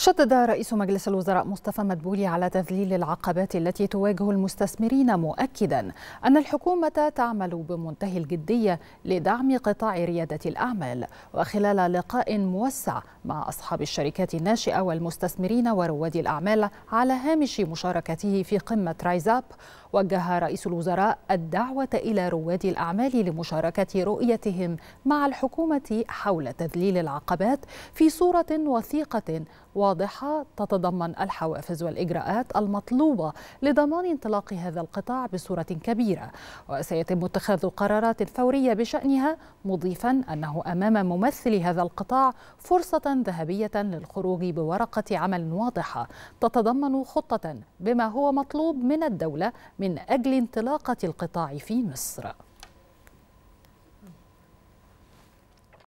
شدد رئيس مجلس الوزراء مصطفى مدبولي على تذليل العقبات التي تواجه المستثمرين مؤكدا أن الحكومة تعمل بمنتهى الجدية لدعم قطاع ريادة الأعمال وخلال لقاء موسع مع أصحاب الشركات الناشئة والمستثمرين ورواد الأعمال على هامش مشاركته في قمة رايز أب وجه رئيس الوزراء الدعوة إلى رواد الأعمال لمشاركة رؤيتهم مع الحكومة حول تذليل العقبات في صورة وثيقة واضحة تتضمن الحوافز والإجراءات المطلوبة لضمان انطلاق هذا القطاع بصورة كبيرة وسيتم اتخاذ قرارات فورية بشأنها مضيفا أنه أمام ممثلي هذا القطاع فرصة ذهبية للخروج بورقة عمل واضحة تتضمن خطة بما هو مطلوب من الدولة من أجل انطلاقة القطاع في مصر